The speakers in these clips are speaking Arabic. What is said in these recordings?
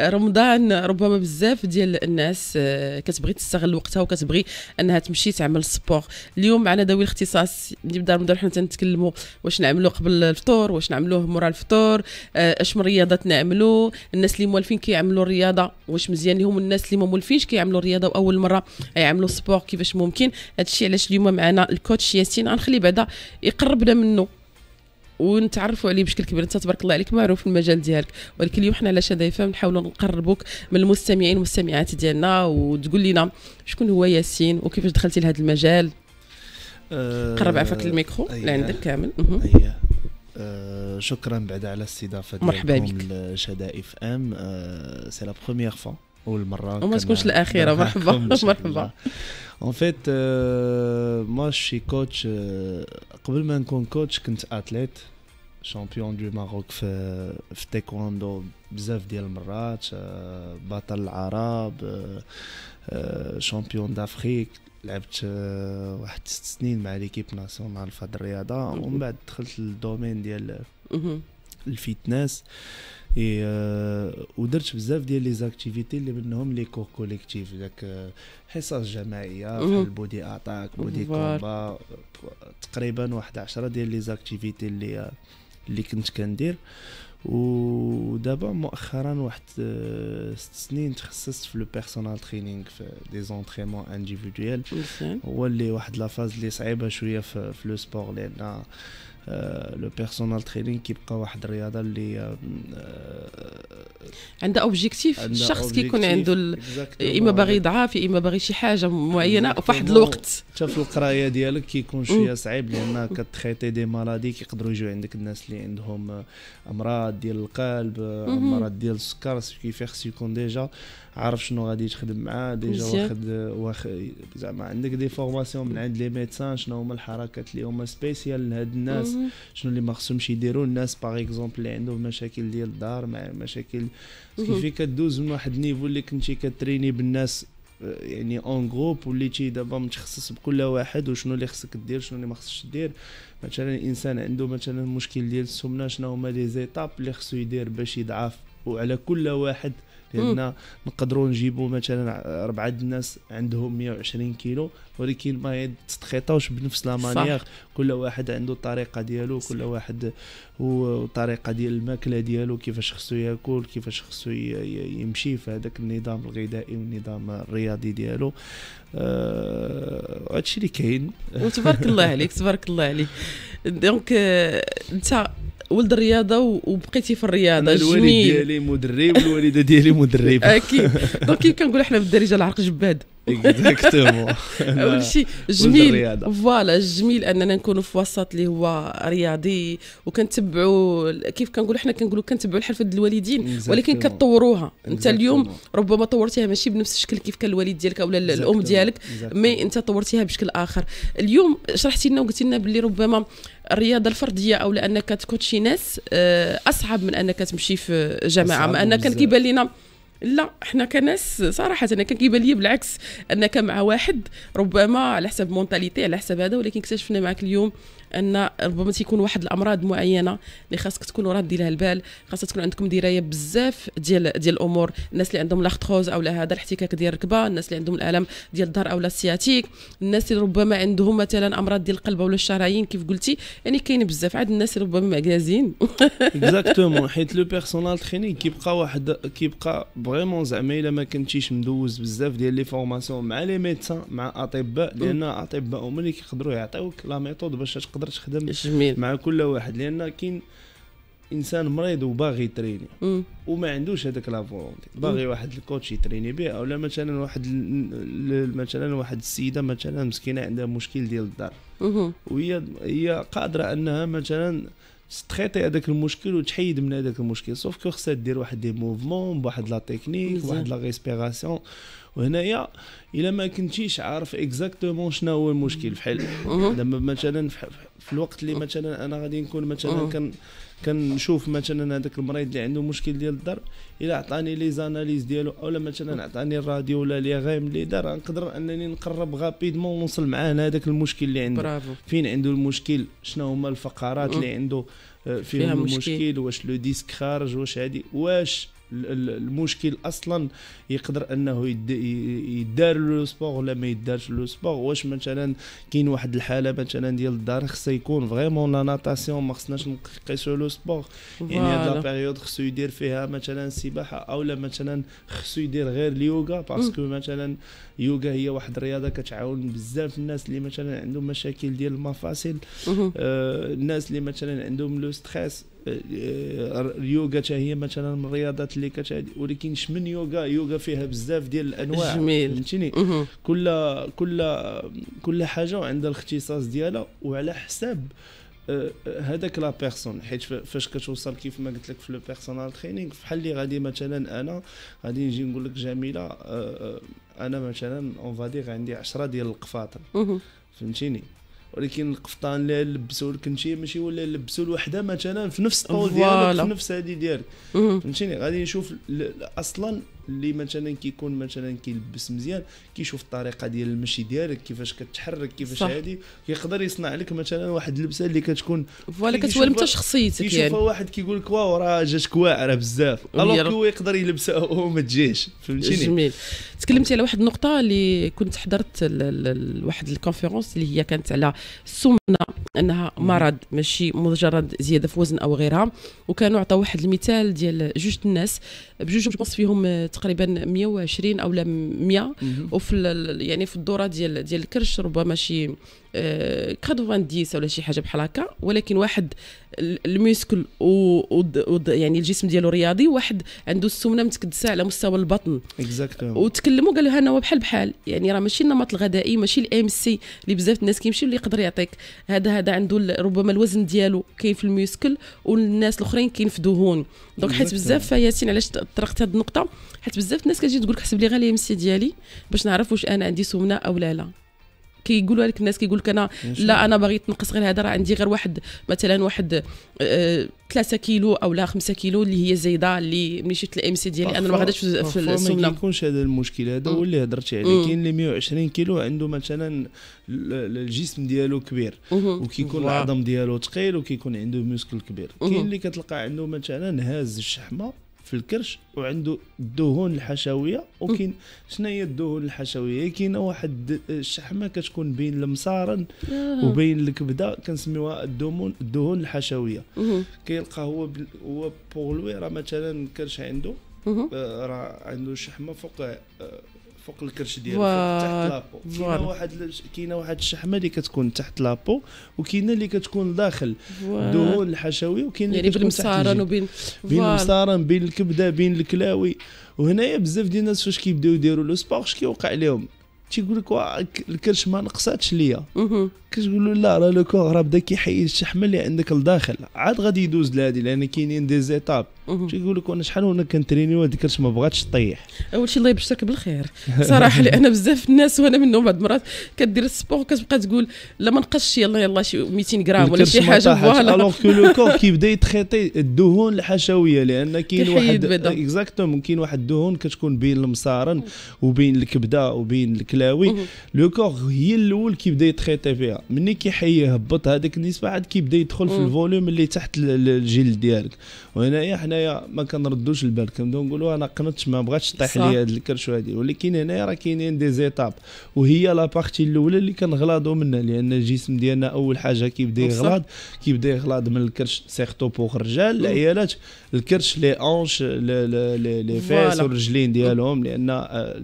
رمضان ربما بزاف ديال الناس آه، كتبغي تستغل وقتها وكتبغي انها تمشي تعمل سبور اليوم معنا ذوي الاختصاص نبدا رمضان حنا تنتكلموا واش نعملوه قبل الفطور واش نعملوه مورا الفطور آه، اش من رياضات نعملوا الناس اللي موالفين كيعملوا الرياضه واش مزيان لهم الناس اللي ما مولفينش كيعملوا الرياضه واول مره يعملوا سبور كيفاش ممكن هادشي علاش اليوم معنا الكوتش ياسين غنخلي بعدا يقربنا منه ونتعرفوا عليه بشكل كبير انت تبارك الله عليك معروف في المجال ديالك ولكن اليوم حنا على شدايفه نحاولوا نقربوك من المستمعين والمستمعات ديالنا وتقول لنا شكون هو ياسين وكيفاش دخلتي لهذا المجال أه قرب عفاك الميكرو اللي عندك كامل أيه. أه شكرا بعد على الاستضافه مرحبا بك شدائف ام سي لا بروميير فوا اول مره وما تكونش الاخيره مرحبا مرحبا اون أه، فيت suis كوتش euh, قبل ما نكون كوتش كنت اتليت شامبيون دو ماروك في في تايكوندو بزاف ديال المرات آه، بطل العرب شامبيون آه، دافريك آه، لعبت واحد ست سنين مع ليكيب ناسيونال في هاد الرياضه ومن بعد دخلت للدومين ديال الفيتنس اي ودرت euh, بزاف ديال لي زاكتيفيتي اللي منهم لي كور كوليكتيف داك آه، حصص جماعيه بحال بودي اتاك بودي كومبا تقريبا واحد عشرة ديال لي زاكتيفيتي اللي آه، اللي كنت كندير ودابا مؤخرا واحد آه، ست سنين تخصصت في لو بيرسونال ترينينغ في دي زونترينمون انديفيديوال هو اللي واحد لافاز اللي صعيبه شويه في لو سبور لان لو بيرسونال ترينينغ كيبقى واحد الرياضه اللي آه، آه، عندها اوبجيكتيف الشخص كيكون عنده اما باغي يضعف اما باغي شي حاجه معينه في واحد الوقت حتى في القرايه ديالك كيكون شويه صعيب لان كتخيطي دي مالادي كيقدروا يجيو عندك الناس اللي عندهم امراض ديال القلب امراض ديال السكر كيفاش يكون ديجا عارف شنو غادي تخدم معاه ديجا واخد واخد زعما عندك دي فورماسيون من عند لي ميدسان شنو هما الحركات اللي هما سبيسيال لهاد الناس شنو اللي ما خصهمش يديروا الناس باغ اكزومبل اللي عندهم مشاكل ديال الدار مع مشاكل كيفي كدوز من واحد النيفو اللي كنتي كتريني بالناس آه، يعني اون جروب وليتي دابا متخصص بكل واحد وشنو اللي خصك دير شنو اللي ما خصكش دير مثلا الانسان عنده مثلا مشكل ديال السمنه شنو هما لي زيتاب اللي خصو يدير باش يضعف وعلى كل واحد لان نقدروا نجيبوا مثلا اربعه الناس عندهم 120 كيلو ولكن ما يتخيطوش بنفس لا مانيير كل واحد عنده الطريقه ديالو كل واحد والطريقه ديال الماكله ديالو كيفاش خصو ياكل كيفاش خصو يمشي في هذاك النظام الغذائي والنظام الرياضي ديالو آه، هادشي اللي كاين وتبارك الله عليك تبارك الله عليك دونك آه، انت ولد الرياضه وبقيتي في الرياضه الوالد ديالي مدرب والوالده ديالي مدرب اكيد دونك كيف كنقول احنا بالدارجه العرق جباد اكزاكتومون اول شيء جميل فوالا جميل اننا نكونوا في وسط اللي هو رياضي وكنتبعوا كيف كنقولوا حنا كنقولوا كنتبعوا الحرفه ديال الوالدين ولكن كتطوروها انت اليوم ربما طورتيها ماشي بنفس الشكل كيف كان الوالد ديالك او الام ديالك مي انت طورتيها بشكل اخر اليوم شرحتي لنا وقلتي لنا باللي ربما الرياضه الفرديه او لانك تكوتشي ناس آه، اصعب من انك تمشي في جماعه مع ان كان كيبان لنا لا احنا كناس صراحه انا كان كيبان لي بالعكس انك مع واحد ربما على حسب مونتاليتي على حسب هذا ولكن اكتشفنا معك اليوم ان ربما تيكون واحد الامراض معينه اللي خاصك تكون راه دير لها البال خاصها تكون عندكم درايه بزاف ديال ديال الامور الناس اللي عندهم لاختروز او لا هذا الاحتكاك ديال الركبه الناس اللي عندهم الالم ديال الظهر او السياتيك الناس اللي ربما عندهم مثلا امراض ديال القلب او الشرايين كيف قلتي يعني كاين بزاف عاد الناس اللي ربما معكازين اكزاكتومون حيت لو بيرسونال ترينينغ كيبقى واحد كيبقى فريمون زعما الا ما كنتيش مدوز بزاف ديال لي فورماسيون مع لي ميدسان مع اطباء لان اطباء هما اللي كيقدروا يعطيوك لا ميثود باش تقدر تخدم جميل. مع كل واحد لان كاين انسان مريض وباغي يتريني وما عندوش هذاك لا فولونتي باغي mm. واحد الكوتش يتريني به اولا مثلا واحد مثلا واحد السيده مثلا مسكينه عندها مشكل ديال الدار وهي هي قادره انها مثلا ستريتي هذاك المشكل وتحيد من هذاك المشكل سوف كو خصها دير واحد دي موفمون بواحد لا تكنيك بواحد لا ريسبيراسيون وهنايا الا ما كنتيش عارف اكزاكتومون شنو هو المشكل فحال لما مثلا في الوقت اللي مثلا انا غادي نكون مثلا كان كنشوف مثلا هذاك المريض اللي عنده مشكل ديال الضر الا عطاني لي زاناليز ديالو اولا مثلا عطاني الراديو ولا لي غيم اللي دار نقدر انني نقرب غابيدمون ونوصل معاه لهذاك المشكل اللي عنده برافو. فين عنده المشكل شنو هما الفقرات اللي عنده آه، فيهم المشكل واش لو ديسك خارج واش هادي واش المشكل اصلا يقدر انه يدار لو سبور ولا ما يدارش لو سبور واش مثلا كاين واحد الحاله مثلا ديال الدار خصها يكون فريمون لا ناتاسيون ما خصناش نقيسو لو سبور يعني هاد لا بيريود خصو يدير فيها مثلا السباحه اولا مثلا خصو يدير غير اليوغا باسكو مثلا يوغا هي واحد الرياضه كتعاون بزاف الناس اللي مثلا عندهم مشاكل ديال المفاصل آه الناس اللي مثلا عندهم لو ستريس اليوغا آه، آه، آه، حتى هي مثلا من الرياضات اللي كتعدي ولكن شمن يوغا يوغا فيها بزاف ديال الانواع جميل فهمتيني كل كل كل حاجه وعندها الاختصاص ديالها وعلى حساب هذاك لا بيرسون حيت فاش كتوصل كيف ما قلت لك في لو بيرسونال ترينينغ بحال اللي غادي مثلا انا غادي نجي نقول لك جميله انا مثلا اون فادير عندي 10 ديال القفاطر فهمتيني ولكن القفطان اللي لبسوا لك انت ماشي ولا لبسوا الوحده مثلا في نفس الطول ديالك في نفس هذه ديالك فهمتيني غادي نشوف اصلا اللي مثلا كيكون مثلا كيلبس مزيان كيشوف الطريقه ديال المشي ديالك كيفاش كتحرك كيفاش هادي يقدر يصنع لك مثلا واحد اللبسه اللي كتكون فوالا كتولي انت شخصيتك يعني كيشوفها واحد كيقول لك واو راه جاتك واعره بزاف الوغ هو يقدر يلبسها وما تجيش فهمتيني جميل تكلمتي على واحد النقطه اللي كنت حضرت واحد الكونفيرونس اللي هي كانت على السمنه انها مرض ماشي مجرد زياده في وزن او غيرها وكانوا عطاو واحد المثال ديال جوج الناس بجوج بونس فيهم تقريبا 120 او 100 وفي يعني في الدوره ديال ديال الكرش ربما شي 90 آه، ولا شي حاجه بحال هكا ولكن واحد الميسكل و... يعني الجسم ديالو رياضي واحد عنده السمنه متكدسه على مستوى البطن اكزاكتو وتكلموا قالوا هنا هو بحال بحال يعني راه ماشي النمط الغذائي ماشي الام سي اللي بزاف الناس كيمشيو اللي يقدر يعطيك هذا هذا هذا عنده ربما الوزن ديالو كاين في الميوسكل والناس الاخرين كاين في دهون دونك حيت بزاف ياسين علاش طرقت هذه النقطه حيت بزاف الناس كتجي تقول لك حسب لي غالي ام سي ديالي باش نعرف واش انا عندي سمنه او لا لا كيقولوا لك الناس كيقول لك انا لا انا باغي نقص غير هذا راه عندي غير واحد مثلا واحد 3 آه، كيلو او لا 5 كيلو اللي هي زايده اللي ملي شفت الام سي ديالي انا ما غاداش في السمنه ما كيكونش هذا المشكل هذا هو اللي هضرتي عليه كاين اللي 120 كيلو عنده مثلا الجسم ديالو كبير وكيكون العظم ديالو ثقيل وكيكون عنده موسكل كبير كاين اللي كتلقى عنده مثلا هاز الشحمه في الكرش وعنده الدهون الحشويه وكاين شنو هي الدهون الحشويه كاينه واحد الشحمه كتكون بين المصارن آه. وبين الكبده كنسميوها الدهون الدهون الحشويه كيلقى هو هو لوي راه مثلا الكرش عنده آه، راه عنده شحمه فوق آه، فوق الكرش ديالو تحت لابو كاينه واحد كاينه واحد الشحمه اللي كتكون تحت لابو وكاينه اللي كتكون داخل دهون الحشوي وكاينه يعني بالمصارن وبين بين المصارن بين الكبده بين الكلاوي وهنايا بزاف ديال الناس فاش كيبداو يديروا لو سبور اش كيوقع لهم تيقول لك الكرش ما نقصاتش ليا كتقول له لا راه لو كور راه بدا كيحيد الشحمه اللي عندك لداخل عاد غادي يدوز لهذه لان كاينين دي زيتاب تيقول لك وانا شحال وانا كنتريني وهاديك الكرش ما بغاتش تطيح اول شيء الله يبشرك بالخير صراحه لان بزاف الناس وانا منهم بعض المرات كدير السبور كتبقى تقول لا ما نقصش يلا يلا شي 200 غرام ولا شي حاجه فوالا الوغ كو لو كور كيبدا يتخيطي الدهون الحشويه لان كاين واحد اكزاكتومون كاين واحد الدهون كتكون بين المصارن وبين الكبده وبين الكلاوي لو كور هي الاول كيبدا يتخيطي فيها ملي كيحي يهبط هذاك النسبه عاد كيبدا يدخل في الفوليوم اللي تحت الجلد ديالك وهنايا حنا هنايا ما كنردوش البال كنبداو نقولوا انا قنت ما بغاتش طيح لي هذا الكرش وهادي ولكن هنايا راه كاينين دي زيتاب وهي لا بارتي الاولى اللي كنغلاضوا منها لان الجسم ديالنا اول حاجه كيبدا يغلاض كيبدا يغلاض من الكرش سيغتو بوغ الرجال العيالات الكرش لي اونش لي فيس والرجلين ديالهم لان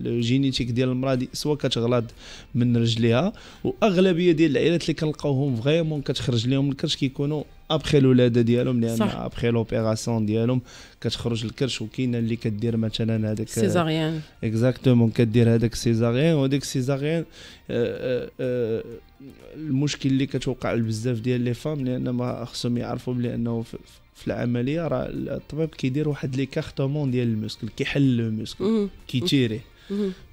الجينيتيك آه، ديال المراه سوا كتغلاض من رجليها واغلبيه ديال العيالات اللي كنلقاوهم فريمون كتخرج لهم الكرش كيكونوا ابخي الولاده ديالهم لان ابخي لوبيراسيون ديالهم كتخرج الكرش وكاينه اللي كدير مثلا هذاك سيزاريان اكزاكتومون كدير هذاك سيزاريان وهذاك سيزاريان آه، آه، آه، المشكل اللي كتوقع لبزاف ديال لي فام لان ما خصهم يعرفوا بلي انه في العمليه راه الطبيب كيدير واحد لي كارتومون ديال المسكل كيحل المسكل كيتيري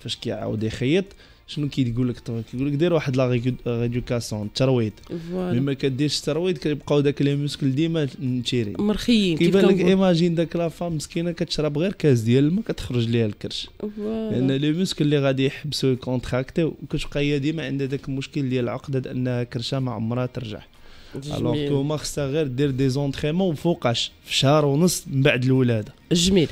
فاش كيعاود يخيط شنو كيقول لك كيقول لك دير واحد لا ريدوكاسيون الترويض مي ما كديرش الترويض كيبقاو داك لي موسكل ديما متيري مرخيين كيبان لك ايماجين داك لا فام مسكينه كتشرب غير كاس ديال الماء كتخرج ليها الكرش لان لي موسكل اللي غادي يحبسوا كونتراكتي وكتبقى هي ديما عندها داك المشكل ديال العقده انها كرشه ما عمرها ترجع الوغ كو ما خصها غير دير دي زونتريمون وفوقاش في شهر ونص من بعد الولاده جميل